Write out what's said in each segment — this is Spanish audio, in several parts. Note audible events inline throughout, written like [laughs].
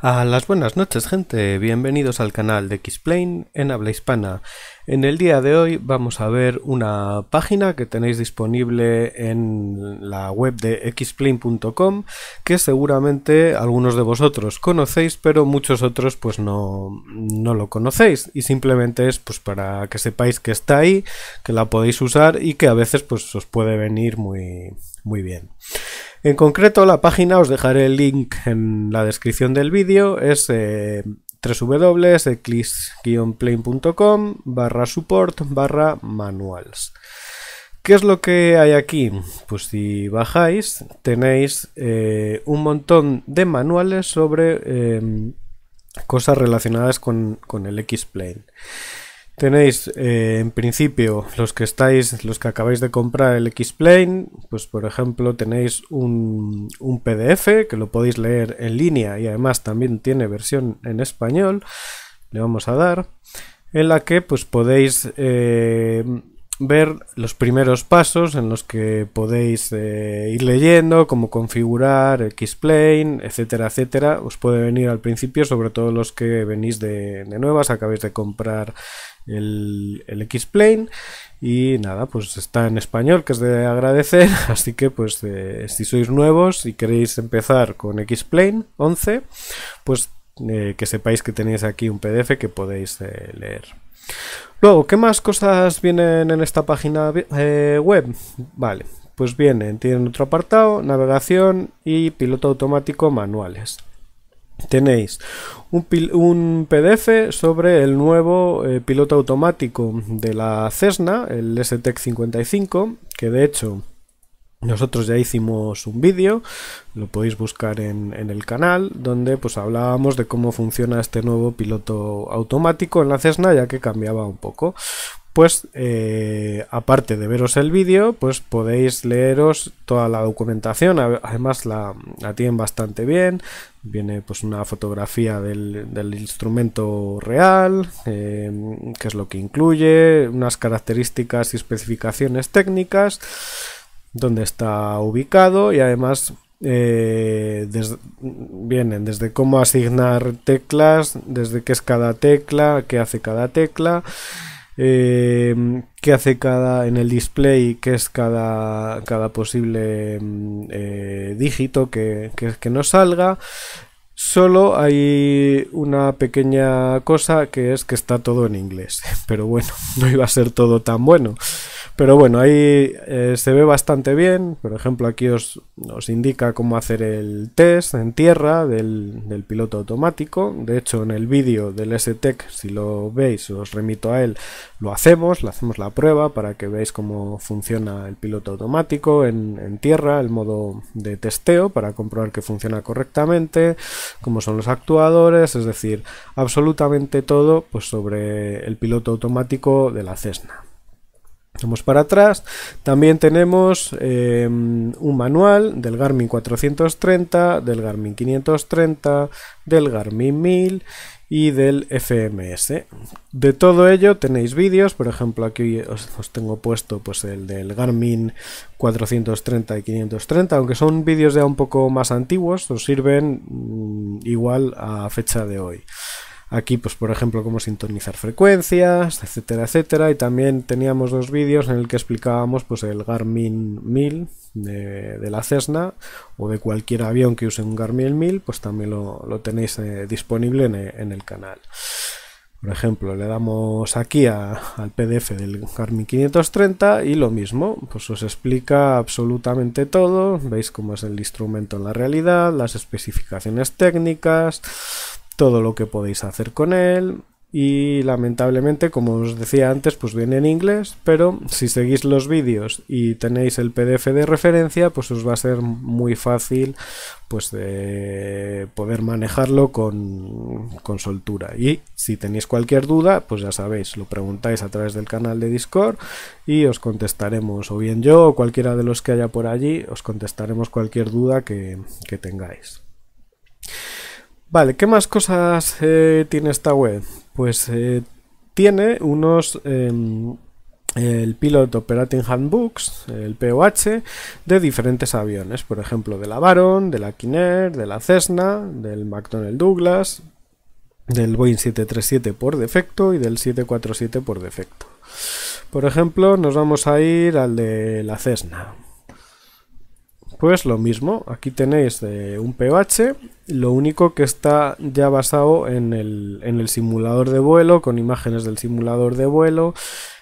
A las buenas noches gente, bienvenidos al canal de Xplane en habla hispana. En el día de hoy vamos a ver una página que tenéis disponible en la web de xplane.com que seguramente algunos de vosotros conocéis pero muchos otros pues no, lo conocéis y simplemente es pues para que sepáis que está ahí, que la podéis usar y que a veces pues os puede venir muy, muy bien. En concreto la página os dejaré el link en la descripción del vídeo es... Eh, www.eclipse-plane.com barra support barra manuals. ¿Qué es lo que hay aquí? Pues si bajáis tenéis eh, un montón de manuales sobre eh, cosas relacionadas con, con el X-Plane. Tenéis eh, en principio los que estáis, los que acabáis de comprar el X-Plane, pues por ejemplo tenéis un, PDF que lo podéis leer en línea y además también tiene versión en español, le vamos a dar, en la que pues podéis eh, ver los primeros pasos en los que podéis eh, ir leyendo, cómo configurar Xplane, etcétera, etcétera. Os puede venir al principio, sobre todo los que venís de, nuevas, acabáis de comprar el, el Y nada, pues está en español, que es de agradecer. [laughs] Así que, pues, eh, si sois nuevos y queréis empezar con Xplane 11, pues eh, que sepáis que tenéis aquí un PDF que podéis leer. Luego, ¿qué más cosas vienen en esta página eh, web? Vale, pues vienen, tienen otro apartado, navegación y piloto automático manuales. Tenéis un, PDF sobre el nuevo eh, piloto automático de la Cessna, el STEC 55, que de hecho nosotros ya hicimos un vídeo, lo podéis buscar en, el canal, donde pues hablábamos de cómo funciona este nuevo piloto automático en la Cessna, ya que cambiaba un poco. Pues eh, aparte de veros el vídeo, pues podéis leeros toda la documentación, además la, tienen bastante bien, viene pues una fotografía del, instrumento real, eh, qué es lo que incluye, unas características y especificaciones técnicas dónde está ubicado y además eh, vienen desde cómo asignar teclas, desde qué es cada tecla, qué hace cada tecla, eh, qué hace cada en el display, qué es cada, cada posible mm, eh, dígito que, que, que nos salga. Solo hay una pequeña cosa que es que está todo en inglés, [laughs] pero bueno, no iba a ser todo tan bueno. Pero bueno, ahí eh, se ve bastante bien. Por ejemplo, aquí os, indica cómo hacer el test en tierra del, piloto automático. De hecho, en el vídeo del STEC, si lo veis, os remito a él, lo hacemos, le hacemos la prueba para que veáis cómo funciona el piloto automático en, tierra, el modo de testeo para comprobar que funciona correctamente, cómo son los actuadores, es decir, absolutamente todo pues, sobre el piloto automático de la Cessna. Vamos para atrás. También tenemos eh, un manual del Garmin 430, del Garmin 530, del Garmin 1000 y del FMS. De todo ello tenéis vídeos, por ejemplo aquí os, tengo puesto pues el del Garmin 430 y 530, aunque son vídeos ya un poco más antiguos, os sirven mm, igual a fecha de hoy. Aquí, pues por ejemplo, cómo sintonizar frecuencias, etcétera, etcétera. Y también teníamos dos vídeos en el que explicábamos pues el Garmin 1000 de, la Cessna o de cualquier avión que use un Garmin 1000, pues también lo, tenéis eh, disponible en, el canal. Por ejemplo, le damos aquí al PDF del Garmin 530 y lo mismo, pues os explica absolutamente todo, veis cómo es el instrumento en la realidad, las especificaciones técnicas, todo lo que podéis hacer con él y lamentablemente, como os decía antes, pues viene en inglés, pero si seguís los vídeos y tenéis el PDF de referencia, pues os va a ser muy fácil pues de poder manejarlo con, soltura. Y si tenéis cualquier duda, pues ya sabéis, lo preguntáis a través del canal de Discord y os contestaremos, o bien yo o cualquiera de los que haya por allí, os contestaremos cualquier duda que tengáis. Vale, ¿qué más cosas eh, tiene esta web? Pues eh, tiene unos... Em, el Pilot Operating Handbooks, el POH, de diferentes aviones, por ejemplo, de la Baron, de la Kiner, de la Cessna, del McDonnell Douglas, del Boeing 737 por defecto y del 747 por defecto. Por ejemplo, nos vamos a ir al de la Cessna. Pues lo mismo, aquí tenéis un ph lo único que está ya basado en el, en el simulador de vuelo, con imágenes del simulador de vuelo,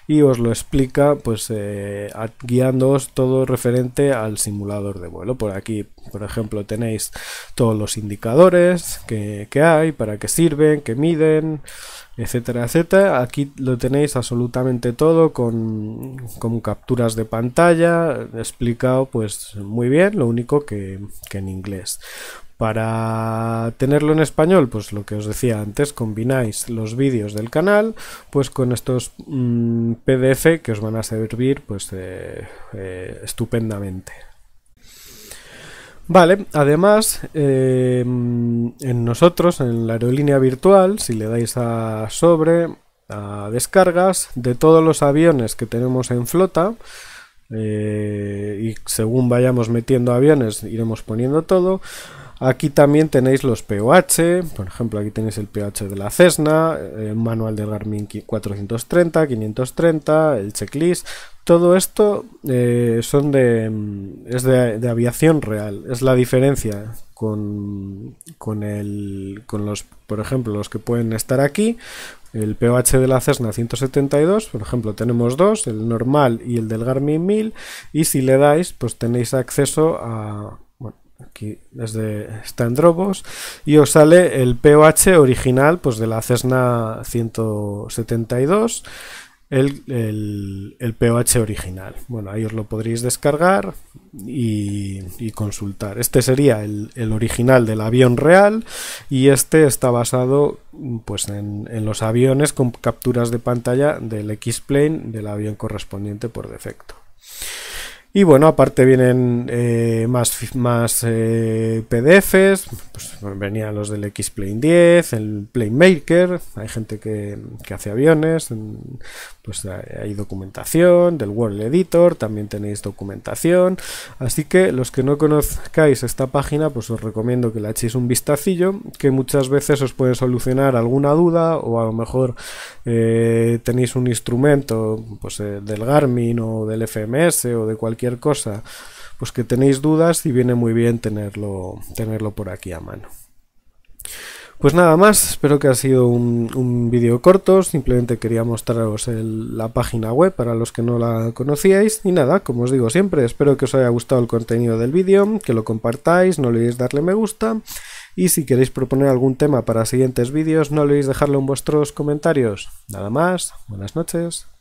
y os lo explica pues eh, guiándoos todo referente al simulador de vuelo. Por aquí, por ejemplo, tenéis todos los indicadores que, hay, para qué sirven, que miden, etcétera, etcétera. Aquí lo tenéis absolutamente todo con, con, capturas de pantalla, explicado pues muy bien, lo único que, que en inglés. Para tenerlo en español, pues lo que os decía antes, combináis los vídeos del canal, pues con estos mm, PDF que os van a servir pues eh, eh, estupendamente. Vale, además, em, en nosotros, en la aerolínea virtual, si le dais a sobre, a descargas, de todos los aviones que tenemos en flota, eh, y según vayamos metiendo aviones, iremos poniendo todo, Aquí también tenéis los POH, por ejemplo aquí tenéis el POH de la Cessna, eh, el manual del Garmin 430, 530, el checklist, todo esto eh, son de, mm, es de, aviación real, es la diferencia con, con, con los, por ejemplo, los que pueden estar aquí, el POH de la Cessna 172, por ejemplo, tenemos dos, el normal y el del Garmin 1000, y si le dais, pues tenéis acceso a aquí desde está en Dropbox y os sale el POH original pues de la Cessna 172 el, el, POH original bueno ahí os lo podréis descargar y, consultar este sería el, original del avión real y este está basado pues en, en los aviones con capturas de pantalla del X-Plane del avión correspondiente por defecto y bueno, aparte vienen eh, más, más eh, PDFs, pues venían los del X-Plane 10, el Plane Maker hay gente que, hace aviones, pues hay documentación, del World Editor, también tenéis documentación, así que los que no conozcáis esta página, pues os recomiendo que la echéis un vistacillo, que muchas veces os puede solucionar alguna duda o a lo mejor eh, tenéis un instrumento pues, del Garmin o del FMS o de cualquier cosa, pues que tenéis dudas y viene muy bien tenerlo, tenerlo por aquí a mano. Pues nada más, espero que ha sido un, vídeo corto, simplemente quería mostraros la página web para los que no la conocíais y nada, como os digo siempre, espero que os haya gustado el contenido del vídeo, que lo compartáis, no olvidéis darle me gusta y si queréis proponer algún tema para siguientes vídeos no olvidéis dejarlo en vuestros comentarios. Nada más, buenas noches.